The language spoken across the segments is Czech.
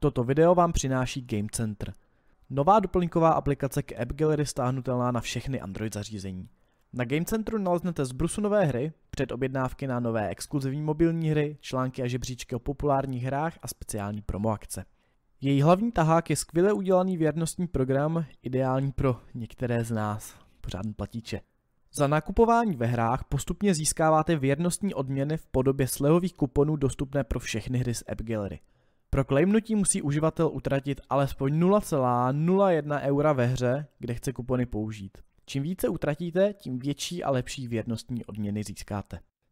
Toto video vám přináší Game Center. Nová doplňková aplikace k App Gallery stáhnutelná na všechny Android zařízení. Na Game Centru naleznete zbrusu nové hry, předobjednávky na nové exkluzivní mobilní hry, články a žebříčky o populárních hrách a speciální promoakce. Její hlavní tahák je skvěle udělaný věrnostní program, ideální pro některé z nás, pořádný platíče. Za nakupování ve hrách postupně získáváte věrnostní odměny v podobě slevových kuponů dostupné pro všechny hry z App Gallery. Pro klejmnutí musí uživatel utratit alespoň 0,01 eura ve hře, kde chce kupony použít. Čím více utratíte, tím větší a lepší věrnostní odměny získáte.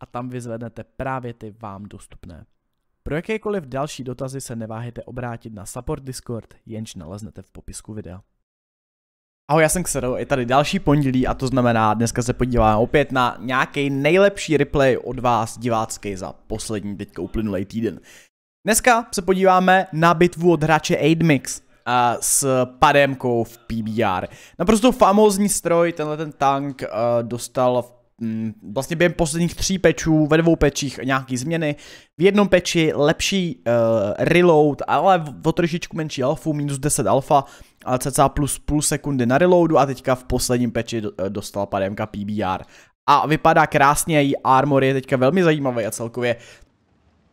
a tam vyzvednete právě ty vám dostupné. Pro jakékoliv další dotazy se neváhejte obrátit na support Discord, jenž naleznete v popisku videa. Ahoj, já jsem Xero, je tady další pondělí a to znamená, dneska se podíváme opět na nějaký nejlepší replay od vás divácky za poslední teďka uplynulý týden. Dneska se podíváme na bitvu od hráče Aidmix a s pademkou v PBR. Naprosto famózní stroj, tenhle ten tank dostal v Mm, vlastně během posledních tří pečů, ve dvou pečích nějaký změny. V jednom peči lepší uh, reload, ale o trošičku menší alfu, minus 10 alfa, ale cca plus půl sekundy na reloadu a teďka v posledním peči eh, dostal pademka PBR. A vypadá krásně, její armor je teďka velmi zajímavý a celkově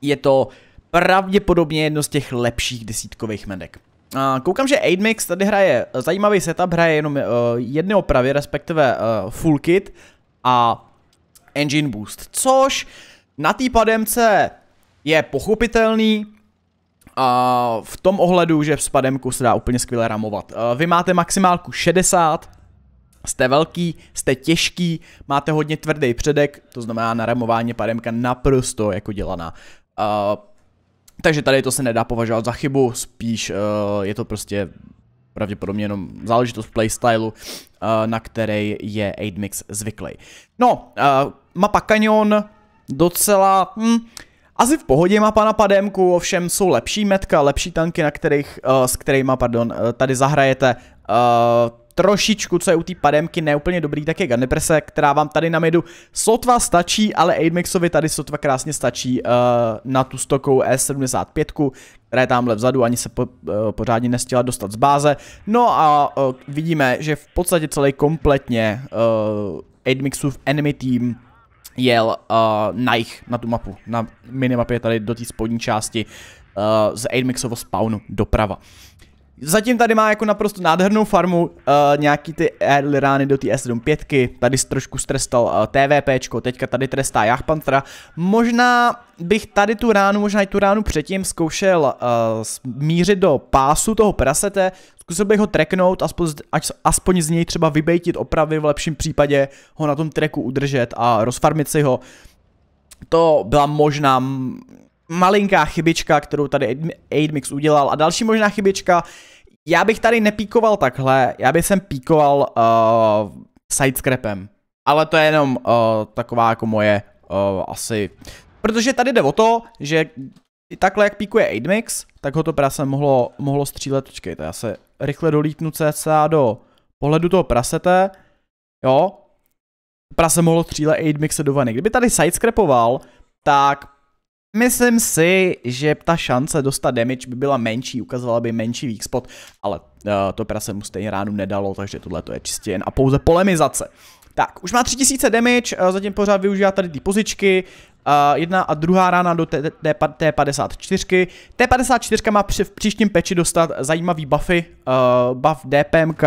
je to pravděpodobně jedno z těch lepších desítkových medek. Koukám, že 8 tady hraje eh, zajímavý setup, hraje jenom jedné opravy, respektive full kit, a engine boost, což na té pademce je pochopitelný, a v tom ohledu, že s pademku se dá úplně skvěle ramovat. Vy máte maximálku 60, jste velký, jste těžký, máte hodně tvrdý předek, to znamená na ramování pademka naprosto jako dělaná. Uh, takže tady to se nedá považovat za chybu, spíš uh, je to prostě pravděpodobně jenom záležitost playstylu, eh, na který je 8mix zvyklý. No, eh, mapa Canyon docela... Hm, asi v pohodě mapa na pademku, ovšem jsou lepší metka, lepší tanky, na kterých, eh, s kterými pardon, tady zahrajete trošičku, co je u té pademky neúplně dobrý, tak je Gunneprese, která vám tady na midu sotva stačí, ale Aidmixovi tady sotva krásně stačí uh, na tu stokou E75, která je tamhle vzadu, ani se po, uh, pořádně nestěla dostat z báze. No a uh, vidíme, že v podstatě celý kompletně uh, Aidmixův enemy team jel uh, na jich, na tu mapu, na minimapě tady do té spodní části uh, z Aidmixovo spawnu doprava. Uh, Zatím tady má jako naprosto nádhernou farmu, uh, nějaký ty early rány do té S75, tady trošku strestal uh, eh, TVPčko, teďka tady trestá Jachpantra. Možná bych tady tu ránu, možná i tu ránu předtím zkoušel uh, eh, mířit do pásu toho prasete, zkusil bych ho treknout, aspoň, aspoň z něj třeba vybejtit opravy, v lepším případě ho na tom treku udržet a rozfarmit si ho. To byla možná malinká chybička, kterou tady 8mix udělal. A další možná chybička, já bych tady nepíkoval takhle, já bych sem píkoval uh, sidescrapem. Ale to je jenom uh, taková jako moje uh, asi... Protože tady jde o to, že takhle jak píkuje 8mix, tak ho to prase mohlo, mohlo střílet. Počkejte, já se rychle dolítnu cca do pohledu toho prasete. Jo. Prase mohlo střílet 8mixe do vany. Kdyby tady sidescrapoval, tak Myslím si, že ta šance dostat damage by byla menší, ukazovala by menší weak spot, ale uh, to prase mu stejně ránu nedalo, takže tohle je čistě jen a pouze polemizace. Tak, už má 3000 damage, uh, zatím pořád využívá tady ty pozičky, Uh, jedna a druhá rána do T54. T54 má při, v příštím peči dostat zajímavý buffy, uh, buff DPMK,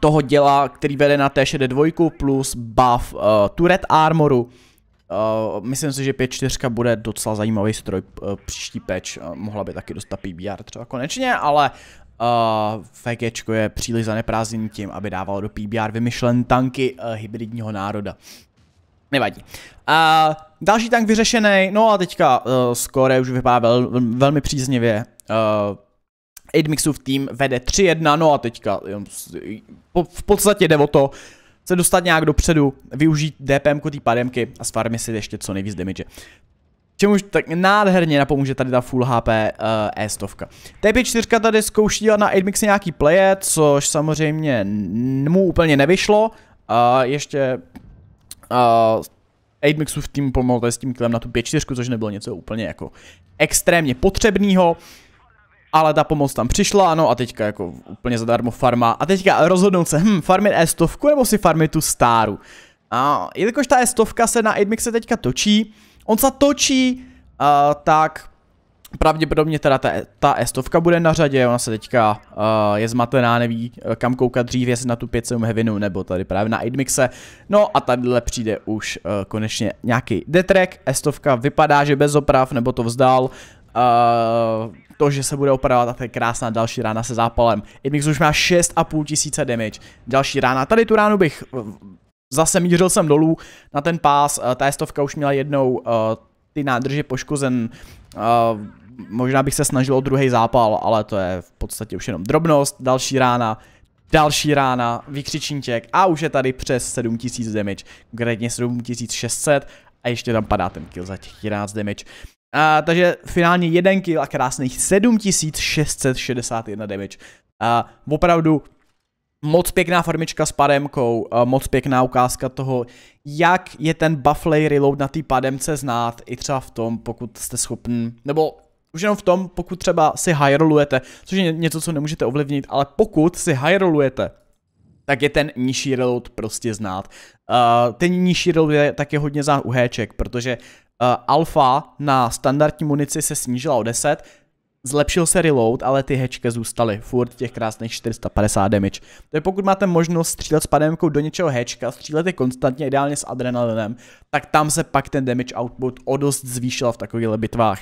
toho děla, který vede na T62 plus buff uh, turret armoru Eh, myslím si, že 5.4 bude docela zajímavý stroj uh, příští patch, uh, mohla by taky dostat PBR třeba konečně, ale uh, VG je příliš zaneprázdněný tím, aby dával do PBR vymyšlen tanky uh, hybridního národa. Nevadí. Uh, další tank vyřešený, no a teďka uh, skore už vypadá vel, velmi příznivě. Uh, Aidmixův tým vede 3-1, no a teďka v podstatě jde o to, se dostat nějak dopředu, využít DPM ty pademky a sfarmit si ještě co nejvíc damage. Čemuž tak nádherně napomůže tady ta full HP uh, E100. TP4 tady zkouší na 8 nějaký play, což samozřejmě mu úplně nevyšlo. Uh, ještě uh, 8 mixu v tým pomohl s tím kilem na tu 5-4, což nebylo něco úplně jako extrémně potřebného. Uh, ale ta pomoc tam přišla, no a teďka jako úplně zadarmo farma. A teďka rozhodnout se, hm, farmit E100 nebo si farmit tu stáru. A jelikož ta E100 se na 8 se teďka točí, on se točí, uh, tak pravděpodobně teda ta, ta E100 bude na řadě, ona se teďka uh, je zmatená, neví kam koukat dřív, jestli na tu 500 Heavinu nebo tady právě na Idmixe. No a tadyhle přijde už uh, konečně nějaký detrek, E100 vypadá, že bez oprav, nebo to vzdal. Uh, to, že se bude opravovat a to je krásná další rána se zápalem. Idmix už má 6,5 tisíce damage. Další rána. Tady tu ránu bych eh, zase mířil sem dolů na ten pás. Eh, ta stovka už měla jednou uh, ty nádrže poškozen. Uh, možná bych se snažil o druhý zápal, ale to je v podstatě už jenom drobnost. Další rána. Další rána, vykřičníček a už je tady přes 7000 damage, konkrétně 7600 a ještě tam padá ten kill za těch 11 damage. A, takže finálně jeden kill a krásných 7661 damage. A, opravdu moc pěkná farmička s pademkou, moc pěkná ukázka toho, jak je ten bufflay reload na té pademce znát, i třeba v tom, pokud jste schopni, nebo už jenom v tom, pokud třeba si highrolujete, což je něco, co nemůžete ovlivnit, ale pokud si highrolujete, tak je ten nižší reload prostě znát. Uh, ten nižší reload je také hodně znát u héček, protože Eh, alfa na standardní munici se snížila o 10, zlepšil se reload, ale ty hečke zůstaly furt těch krásných 450 damage. To je pokud máte možnost střílet s panemkou do něčeho hečka, střílet je konstantně ideálně s adrenalinem, tak tam se pak ten damage output o dost zvýšil v takovýchhle bitvách.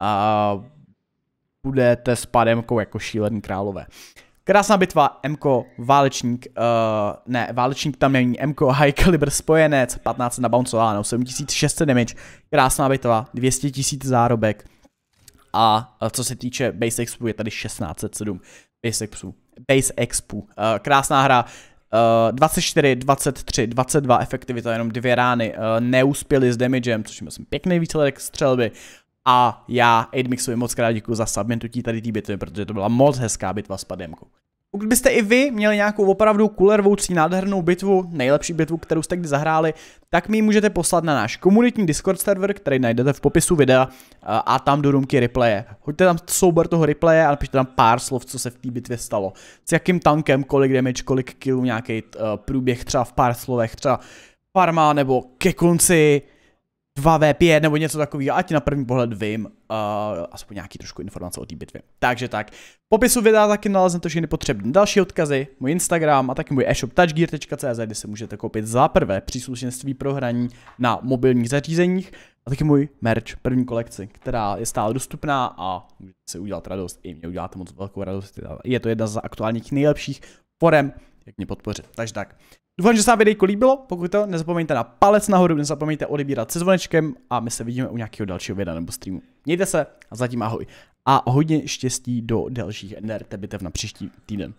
A budete s pademkou jako šílený králové. Krásná bitva, Mko válečník, uh, ne, válečník tam není, Mko high caliber spojenec, 15 na bounce ano, 7600 damage, krásná bitva, 200 000 zárobek a uh, co se týče base expu je tady 1607, base expu, base expu, uh, eh, krásná hra, Uh, 24, 23, 22 efektivita, jenom dvě rány, uh, neuspěli s damagem, což je myslím pěkný výsledek střelby a já Aidmixovi moc krát děkuji za submitnutí tady té bitvy, protože to byla moc hezká bitva s Pademkou. Pokud byste i vy měli nějakou opravdu kulervoucí nádhernou bitvu, nejlepší bitvu, kterou jste kdy zahráli, tak mi ji můžete poslat na náš komunitní Discord server, který najdete v popisu videa eh, a tam do rumky replaye. Hoďte tam soubor toho replaye a napište tam pár slov, co se v té bitvě stalo. S jakým tankem, kolik damage, kolik killů, nějaký uh, eh, průběh třeba v pár slovech, třeba farma nebo ke konci 2v5 nebo něco takového, ať na první pohled vím uh, aspoň nějaký trošku informace o té bitvě. Takže tak, v popisu videa taky naleznete všechny potřebné další odkazy, můj Instagram a taky můj e-shop touchgear.cz, kde se můžete koupit za prvé příslušenství pro hraní na mobilních zařízeních a taky můj merch první kolekci, která je stále dostupná a můžete si udělat radost, i mě uděláte moc velkou radost, je to jedna z aktuálních nejlepších forem, jak mě podpořit. Takže tak. Doufám, že se vám videjko líbilo, pokud to, nezapomeňte na palec nahoru, nezapomeňte odebírat se zvonečkem a my se vidíme u nějakého dalšího videa nebo streamu. Mějte se a zatím ahoj a hodně štěstí do dalších NRT bitev na příští týden.